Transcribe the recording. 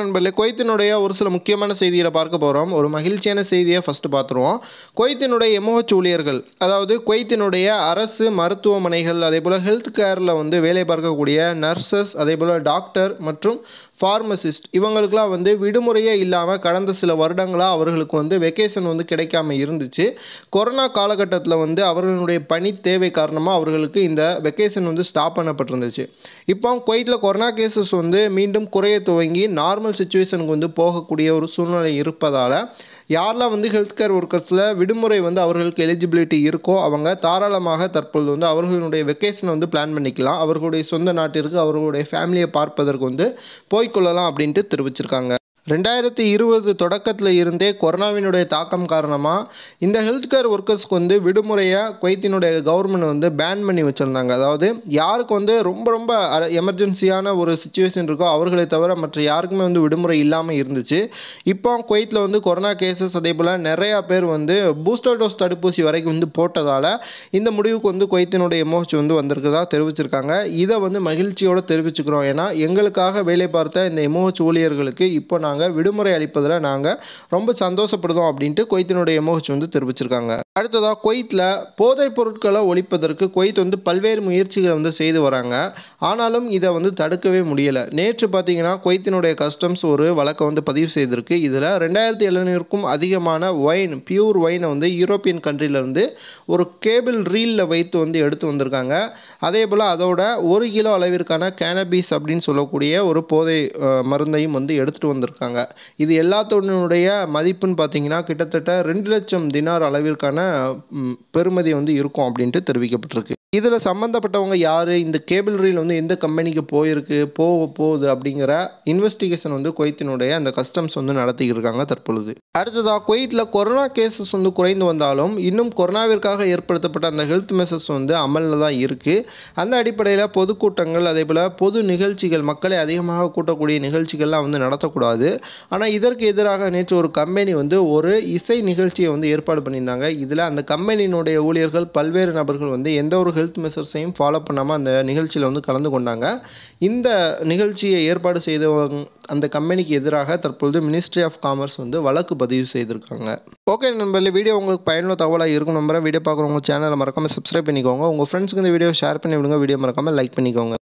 நண்பர்களே குவைத்தினுடைய ஒரு சில முக்கியமான செய்திகளை பார்க்க போகிறோம் ஒரு மகிழ்ச்சியான செய்தியை ஃபஸ்ட்டு பார்த்துருவோம் குவைத்தினுடைய எம்ஓஹெச் ஊழியர்கள் அதாவது குவைத்தினுடைய அரசு மருத்துவமனைகள் அதே போல் ஹெல்த் கேரில் வந்து வேலை பார்க்கக்கூடிய நர்சஸ் அதே போல் டாக்டர் மற்றும் ஃபார்மசிஸ்ட் இவங்களுக்குலாம் வந்து விடுமுறையே இல்லாமல் கடந்த சில வருடங்களாக அவர்களுக்கு வந்து வெக்கேஷன் வந்து கிடைக்காம இருந்துச்சு கொரோனா காலகட்டத்தில் வந்து அவர்களுடைய பணி தேவை காரணமாக அவர்களுக்கு இந்த வெக்கேஷன் வந்து ஸ்டாப் பண்ணப்பட்டிருந்துச்சு இப்போ குவைத்தில் கொரோனா கேசஸ் வந்து மீண்டும் குறைய துவங்கி நார்மல் நார்மல் சுச்சுவேஷனுக்கு வந்து போகக்கூடிய ஒரு சூழ்நிலை இருப்பதால் யாரெல்லாம் வந்து ஹெல்த் கேர் ஒர்க்கர்ஸில் விடுமுறை வந்து அவர்களுக்கு எலிஜிபிலிட்டி இருக்கோ அவங்க தாராளமாக தற்பொழுது வந்து அவர்களுடைய வெக்கேஷனை வந்து பிளான் பண்ணிக்கலாம் அவர்களுடைய சொந்த நாட்டிற்கு அவர்களுடைய ஃபேமிலியை பார்ப்பதற்கு வந்து போய்க்கொள்ளலாம் அப்படின்ட்டு தெரிவிச்சிருக்காங்க ரெண்டாயிரத்தி இருபது தொடக்கத்தில் இருந்தே கொரோனாவினுடைய தாக்கம் காரணமாக இந்த ஹெல்த் கேர் ஒர்க்கர்ஸ்க்கு வந்து விடுமுறையாக குவைத்தினுடைய கவர்மெண்ட் வந்து பேன் பண்ணி வச்சுருந்தாங்க அதாவது யாருக்கு வந்து ரொம்ப ரொம்ப எமர்ஜென்சியான ஒரு சுச்சுவேஷன் இருக்கோ அவர்களை தவிர மற்ற யாருக்குமே வந்து விடுமுறை இல்லாமல் இருந்துச்சு இப்போ குவைத்தில் வந்து கொரோனா கேசஸ் அதே போல் நிறையா பேர் வந்து பூஸ்டர் டோஸ் தடுப்பூசி வரைக்கும் வந்து போட்டதால் இந்த முடிவுக்கு வந்து குவைத்தினுடைய மோஸ்ட் வந்து வந்திருக்கிறதா தெரிவிச்சிருக்காங்க இதை வந்து மகிழ்ச்சியோடு தெரிவிச்சுக்கிறோம் ஏன்னா எங்களுக்காக வேலை பார்த்த இந்த எமோச் ஊழியர்களுக்கு இப்போ நான் நாங்கள் விடுமுறை அளிப்பதில் நாங்கள் ரொம்ப சந்தோஷப்படுதோம் அப்படின்ட்டு கொய்த்தினுடைய எமோஜ் வந்து தெரிவிச்சிருக்காங்க அடுத்ததாக கொய்த்தில் போதைப் பொருட்களை ஒழிப்பதற்கு கொய்த் வந்து பல்வேறு முயற்சிகளை வந்து செய்து வராங்க ஆனாலும் இதை வந்து தடுக்கவே முடியலை நேற்று பார்த்தீங்கன்னா கொய்த்தினுடைய கஸ்டம்ஸ் ஒரு வழக்கை வந்து பதிவு செய்திருக்கு இதில் ரெண்டாயிரத்தி எழுநூறுக்கும் அதிகமான ஒயின் பியூர் ஒயினை வந்து யூரோப்பியன் கண்ட்ரிலேருந்து ஒரு கேபிள் ரீலில் வைத்து வந்து எடுத்து வந்திருக்காங்க அதே போல் அதோட ஒரு கிலோ அளவிற்கான கேனபீஸ் அப்படின்னு சொல்லக்கூடிய ஒரு போதை மருந்தையும் வந்து எடுத்துகிட்டு வந்திருக்காங்க கொடுத்துருக்காங்க இது எல்லாத்தோடனுடைய மதிப்புன்னு பார்த்தீங்கன்னா கிட்டத்தட்ட ரெண்டு லட்சம் தினார் அளவிற்கான பெறுமதி வந்து இருக்கும் அப்படின்ட்டு தெரிவிக்கப்பட்டிருக்கு இதில் சம்மந்தப்பட்டவங்க யார் இந்த கேபிள் ரீல் வந்து எந்த கம்பெனிக்கு போயிருக்கு போக போகுது அப்படிங்கிற இன்வெஸ்டிகேஷன் வந்து குவைத்தினுடைய அந்த கஸ்டம்ஸ் வந்து நடத்திக்கிட்டு இருக்காங்க தற்பொழுது அடுத்ததாக குவைத்தில் கொரோனா கேசஸ் வந்து குறைந்து வந்தாலும் இன்னும் கொரோனாவிற்காக ஏற்படுத்தப்பட்ட அந்த ஹெல்த் மெசஸ் வந்து அமலில் தான் இருக்குது அந்த அடிப்படையில் பொதுக்கூட்டங்கள் அதே போல் பொது நிகழ்ச்சிகள் மக்களை அதிகமாக கூட்டக்கூடிய நிகழ்ச்சிகள்லாம் வந்து நடத்தக்கூடாது ஆனால் இதற்கு எதிராக நேற்று ஒரு கம்பெனி வந்து ஒரு இசை நிகழ்ச்சியை வந்து ஏற்பாடு பண்ணியிருந்தாங்க இதில் அந்த கம்பெனியினுடைய ஊழியர்கள் பல்வேறு நபர்கள் வந்து எந்த ஒரு ஹெல்த் மெஷர்ஸையும் ஃபாலோ பண்ணாமல் அந்த நிகழ்ச்சியில் வந்து கலந்து கொண்டாங்க இந்த நிகழ்ச்சியை ஏற்பாடு செய்த அந்த கம்பெனிக்கு எதிராக தற்பொழுது மினிஸ்ட்ரி ஆஃப் காமர்ஸ் வந்து வழக்கு பதிவு செய்திருக்காங்க ஓகே நண்பர்களே வீடியோ உங்களுக்கு பயனுள்ள தகவலாக இருக்கும் நம்புறேன் வீடியோ பார்க்குறவங்க சேனலை மறக்காமல் சப்ஸ்கிரைப் பண்ணிக்கோங்க உங்கள் ஃப்ரெண்ட்ஸுக்கு இந்த வீடியோ ஷேர் பண்ணி விடுங்க வீடியோ மறக்காமல் லைக் பண்ணிக்கோங்க